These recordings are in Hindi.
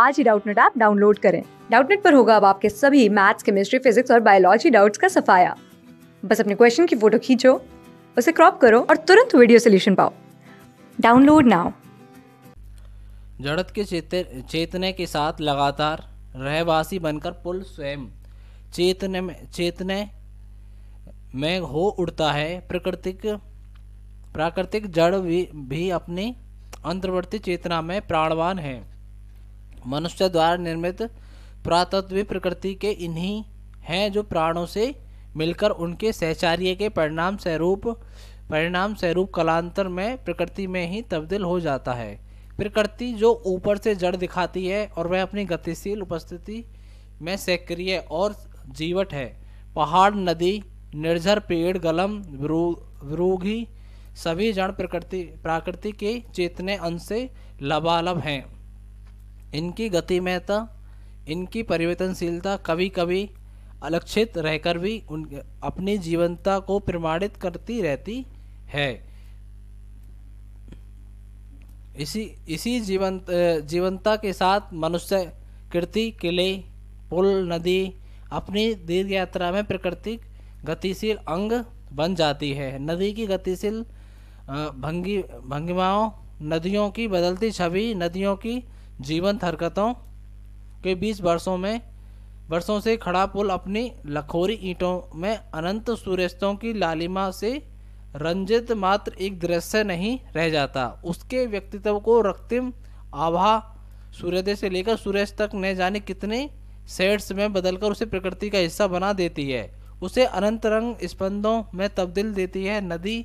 आज ही डाउटनेट ऐप डाउनलोड करें डाउटनेट पर होगा अब आपके सभी मैथ्स केमिस्ट्री फिजिक्स और बायोलॉजी डाउट्स का सफाया बस अपने क्वेश्चन की फोटो खींचो उसे क्रॉप करो और तुरंत वीडियो सोल्यूशन पाओ डाउनलोड नाउ जड़त के चेतन, चेतने के साथ लगातार रहवासी बनकर पुल स्वयं चेतने में चेतने में हो उड़ता है प्राकृतिक प्राकृतिक जड़ भी, भी अपनी अंतर्वर्ती चेतना में प्राणवान है मनुष्य द्वारा निर्मित पुरातत्व प्रकृति के इन्हीं हैं जो प्राणों से मिलकर उनके सहचार्य के परिणाम स्वरूप परिणाम स्वरूप कलांतर में प्रकृति में ही तब्दील हो जाता है प्रकृति जो ऊपर से जड़ दिखाती है और वह अपनी गतिशील उपस्थिति में सक्रिय और जीवट है पहाड़ नदी निर्झर पेड़ गलम विरूघी सभी जड़ प्रकृति प्रकृति के चेतने अंश से लबालब हैं इनकी गतिमयता इनकी परिवर्तनशीलता कभी कभी अलक्षित रहकर भी उन अपनी जीवनता को प्रमाणित करती रहती है इसी इसी जीवन जीवनता के साथ मनुष्य कृति किले पुल नदी अपनी दीर्घ यात्रा में प्रकृतिक गतिशील अंग बन जाती है नदी की गतिशील भंगी भंगिमाओं नदियों की बदलती छवि नदियों की जीवंत हरकतों के बीच वर्षों में वर्षों से खड़ा पुल अपनी लखोरी ईंटों में अनंत सूर्यास्तों की लालिमा से रंजित मात्र एक दृश्य नहीं रह जाता उसके व्यक्तित्व को रक्तिम आभा सूर्योदय से लेकर सूर्यास्त तक न जाने कितने सेट्स में बदलकर उसे प्रकृति का हिस्सा बना देती है उसे अनंत रंग स्पंदों में तब्दील देती है नदी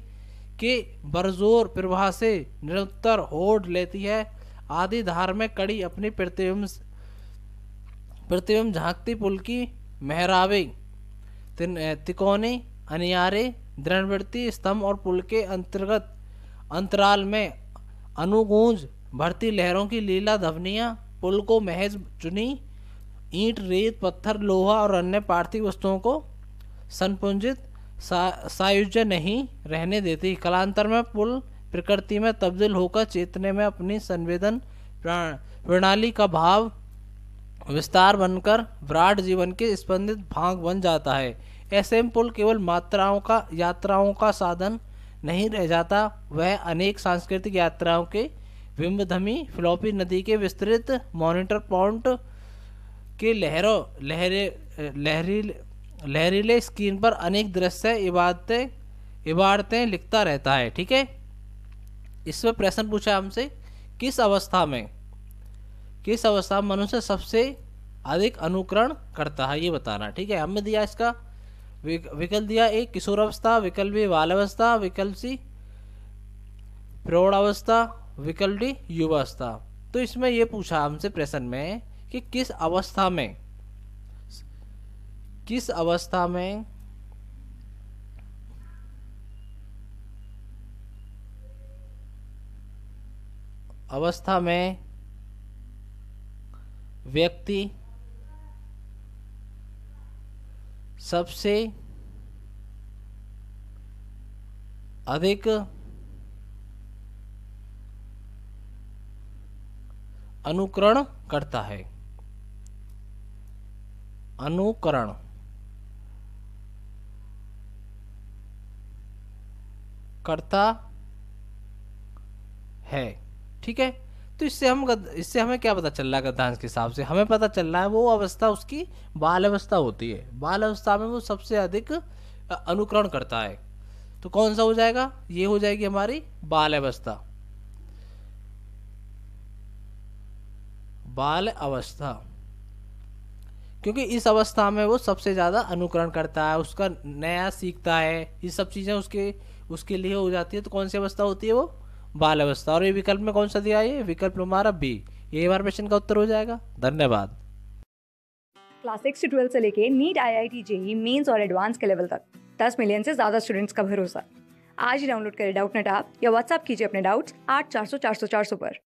के बरजोर प्रवाह से निरंतर होड़ लेती है आदि धार में कड़ी अपनी प्रतिबिंब प्रतिबिंब झांकती पुल की मेहरावे तिकोने अनियारे दृढ़वृत्ति स्तंभ और पुल के अंतर्गत अंतराल में अनुगूंज भरती लहरों की लीला धवनियाँ पुल को महज चुनी ईंट रेत पत्थर लोहा और अन्य पार्थिव वस्तुओं को संपुंजित सा, सायुज्य नहीं रहने देती कलांतर में पुल प्रकृति में तब्दील होकर चेतने में अपनी संवेदन प्रणाली का भाव विस्तार बनकर विराट जीवन के स्पंदित भाग बन जाता है ऐसे में पुल केवल मात्राओं का यात्राओं का साधन नहीं रह जाता वह अनेक सांस्कृतिक यात्राओं के बिंबधमी फ्लॉपी नदी के विस्तृत मॉनिटर पॉइंट के लहरों लहरे लहरी लहरीले स्क्रीन पर अनेक दृश्य इबादतें इबारतें लिखता रहता है ठीक है इसमें प्रश्न पूछा हमसे किस अवस्था में किस अवस्था में मनुष्य सबसे अधिक अनुकरण करता है ये बताना ठीक है हमने दिया इसका विकल्प दिया एक किशोरावस्था विकल्प बी अवस्था विकल्प सी प्रौढ़ावस्था विकल्प डी युवावस्था तो इसमें यह पूछा हमसे प्रश्न में कि किस अवस्था में किस अवस्था में अवस्था में व्यक्ति सबसे अधिक अनुकरण करता है अनुकरण करता है ठीक है तो इससे हम इससे हमें क्या पता चल रहा है गद्दांश के हिसाब से हमें पता चल रहा है वो अवस्था उसकी बाल अवस्था होती है बाल अवस्था में वो सबसे अधिक अनुकरण करता है तो कौन सा हो जाएगा ये हो जाएगी हमारी बाल अवस्था बाल अवस्था क्योंकि इस अवस्था में वो सबसे ज़्यादा अनुकरण करता है उसका नया सीखता है ये सब चीज़ें उसके उसके लिए हो जाती है तो कौन सी अवस्था होती है वो बाल अवस्था और ये विकल्प में कौन सा दिया है विकल्प हमारा बी ये बार क्वेश्चन का उत्तर हो जाएगा धन्यवाद क्लास सिक्स से ट्वेल्व से लेके NEET I I T JEE mains और एडवांस के लेवल तक दस मिलियन से ज़्यादा स्टूडेंट्स का भरोसा आज ही डाउनलोड करें डाउट नेट ऐप या व्हाट्सअप कीजिए अपने डाउट्स आठ चार सौ चार सौ चार सौ पर